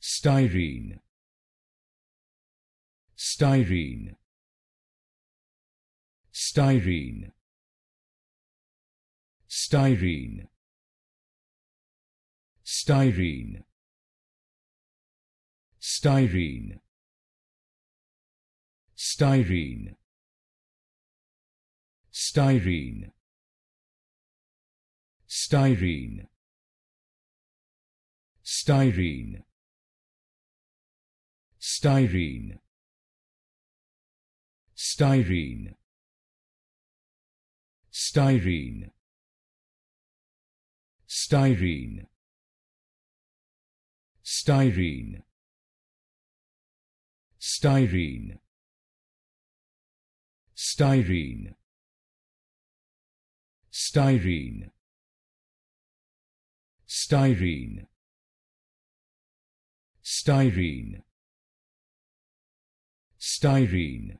styrene styrene styrene styrene styrene styrene styrene styrene styrene styrene styrene styrene styrene styrene styrene styrene styrene styrene styrene styrene styrene